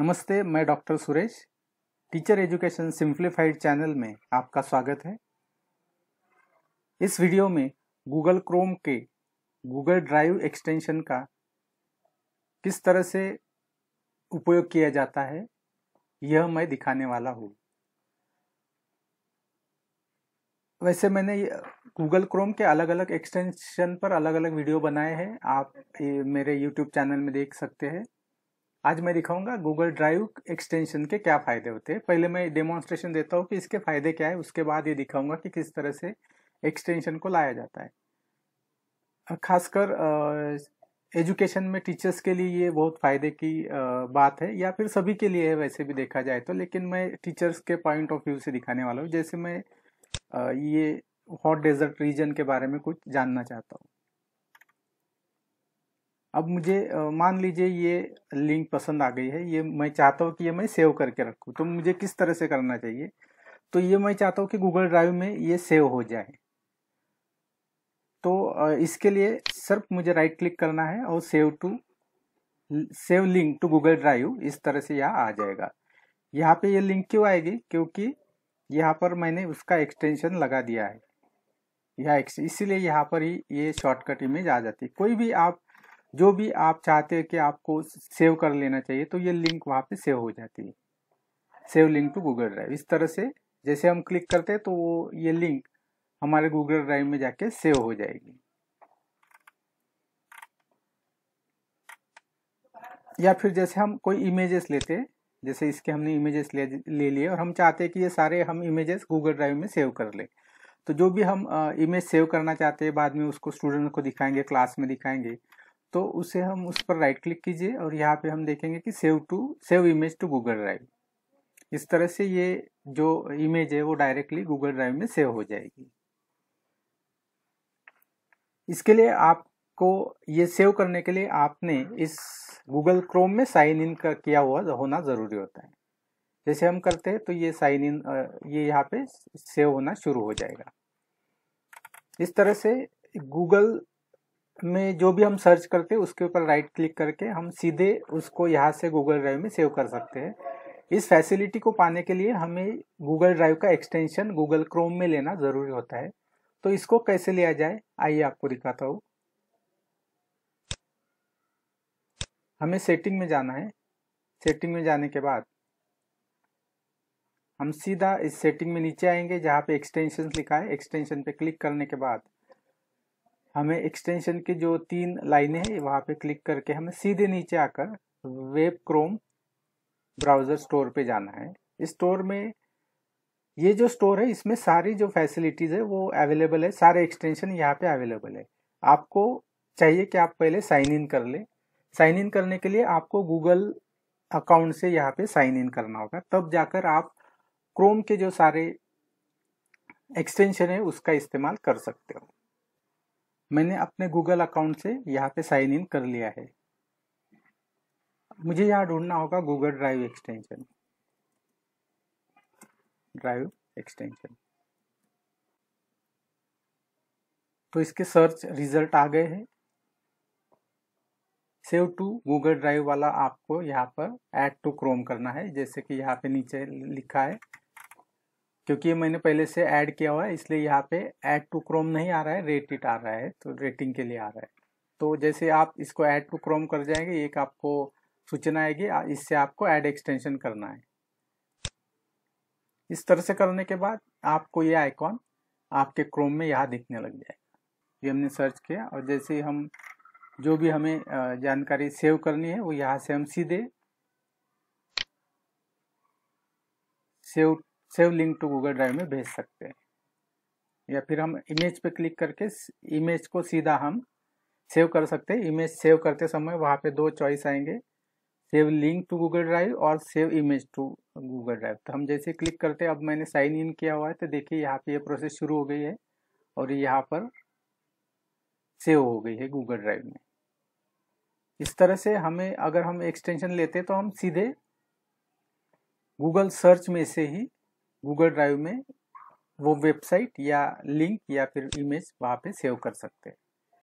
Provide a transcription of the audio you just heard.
नमस्ते मैं doctor Suresh teacher education simplified channel में आपका स्वागत है इस वीडियो में गूगल क्रोम के गूगल ड्राइव एक्सटेंशन का किस तरह से उपयोग किया जाता है यह मैं दिखाने वाला हूँ वैसे मैंने गूगल क्रोम के अलग अलग एक्सटेंशन पर अलग अलग वीडियो बनाए हैं आप मेरे यूट्यूब चैनल में देख सकते हैं आज मैं दिखाऊंगा गूगल ड्राइव एक्सटेंशन के क्या फ़ायदे होते हैं पहले मैं डेमोन्स्ट्रेशन देता हूँ कि इसके फ़ायदे क्या है उसके बाद ये दिखाऊंगा कि किस तरह से एक्सटेंशन को लाया जाता है खासकर एजुकेशन में टीचर्स के लिए ये बहुत फ़ायदे की बात है या फिर सभी के लिए है वैसे भी देखा जाए तो लेकिन मैं टीचर्स के पॉइंट ऑफ व्यू से दिखाने वाला हूँ जैसे मैं ये हॉट डेजर्ट रीजन के बारे में कुछ जानना चाहता हूँ अब मुझे मान लीजिए ये लिंक पसंद आ गई है ये मैं चाहता हूँ कि ये मैं सेव करके रखूँ तो मुझे किस तरह से करना चाहिए तो ये मैं चाहता हूँ कि गूगल ड्राइव में ये सेव हो जाए तो इसके लिए सिर्फ मुझे राइट क्लिक करना है और save to save link to Google Drive इस तरह से यह आ जाएगा यहाँ पे ये लिंक क्यों आएगी क्योंकि यहाँ पर मैंने उसका एक्सटेंशन लगा दिया है यह इसीलिए यहाँ पर ही ये शॉर्टकट इमेज आ जाती है कोई भी आप जो भी आप चाहते हैं कि आपको सेव कर लेना चाहिए तो ये लिंक वहाँ पे सेव हो जाती है save link to Google Drive इस तरह से जैसे हम क्लिक करते हैं तो वो ये लिंक हमारे गूगल ड्राइव में जाके सेव हो जाएगी या फिर जैसे हम कोई इमेजेस लेते हैं जैसे इसके हमने इमेजेस ले ले लिए और हम चाहते हैं कि ये सारे हम इमेजेस गूगल ड्राइव में सेव कर लें तो जो भी हम इमेज सेव करना चाहते हैं बाद में उसको स्टूडेंट को दिखाएंगे क्लास में दिखाएंगे तो उसे हम उस पर राइट क्लिक कीजिए और यहाँ पे हम देखेंगे कि save to save image to Google Drive इस तरह से ये जो इमेज है वो डायरेक्टली गूगल ड्राइव में सेव हो जाएगी इसके लिए आपको ये सेव करने के लिए आपने इस गूगल क्रोम में साइन इन कर किया हुआ होना ज़रूरी होता है जैसे हम करते हैं तो ये साइन इन ये यहाँ पे सेव होना शुरू हो जाएगा इस तरह से गूगल में जो भी हम सर्च करते हैं उसके ऊपर राइट क्लिक करके हम सीधे उसको यहाँ से गूगल ड्राइव में सेव कर सकते हैं इस फैसिलिटी को पाने के लिए हमें गूगल ड्राइव का एक्सटेंशन गूगल क्रोम में लेना ज़रूरी होता है तो इसको कैसे लिया जाए आइए आपको दिखाता हूँ हमें सेटिंग में जाना है सेटिंग में जाने के बाद हम सीधा इस सेटिंग में नीचे आएंगे जहाँ पे एक्सटेंशन लिखा है एक्सटेंशन पे क्लिक करने के बाद हमें एक्सटेंशन की जो तीन लाइनें हैं वहाँ पे क्लिक करके हमें सीधे नीचे आकर वेब क्रोम ब्राउज़र स्टोर पे जाना है इस स्टोर में ये जो स्टोर है इसमें सारी जो फैसिलिटीज़ है वो अवेलेबल है सारे एक्सटेंशन यहाँ पे अवेलेबल है आपको चाहिए कि आप पहले साइन इन कर ले साइन इन करने के लिए आपको गूगल अकाउंट से यहाँ पे साइन इन करना होगा तब जाकर आप क्रोम के जो सारे एक्सटेंशन है उसका इस्तेमाल कर सकते हो मैंने अपने गूगल अकाउंट से यहाँ पे साइन इन कर लिया है मुझे यहाँ ढूंढना होगा Google Drive extension drive extension तो इसके सर्च रिजल्ट आ गए हैं सेव टू गूगल ड्राइव वाला आपको यहाँ पर ऐड टू क्रोम करना है जैसे कि यहाँ पे नीचे लिखा है क्योंकि ये मैंने पहले से ऐड किया हुआ है इसलिए यहाँ पे ऐड टू क्रोम नहीं आ रहा है रेट इट आ रहा है तो रेटिंग के लिए आ रहा है तो जैसे आप इसको ऐड टू क्रोम कर जाएंगे एक आपको सूचना आएगी इससे आपको ऐड एक्सटेंशन करना है इस तरह से करने के बाद आपको ये आइकॉन आपके क्रोम में यहाँ दिखने लग जाएगा ये हमने सर्च किया और जैसे हम जो भी हमें जानकारी सेव करनी है वो यहाँ से हम सीधे save save link to Google Drive में भेज सकते हैं या फिर हम इमेज पे क्लिक करके इमेज को सीधा हम सेव कर सकते हैं इमेज सेव करते समय वहाँ पे दो चॉइस आएंगे save link to Google Drive और save image to Google Drive तो हम जैसे क्लिक करते हैं अब मैंने साइन इन किया हुआ है तो देखिए यहाँ पे ये यह प्रोसेस शुरू हो गई है और यहाँ पर सेव हो गई है गूगल ड्राइव में इस तरह से हमें अगर हम एक्सटेंशन लेते तो हम सीधे गूगल सर्च में से ही गूगल ड्राइव में वो वेबसाइट या लिंक या फिर इमेज वहाँ पे सेव कर सकते हैं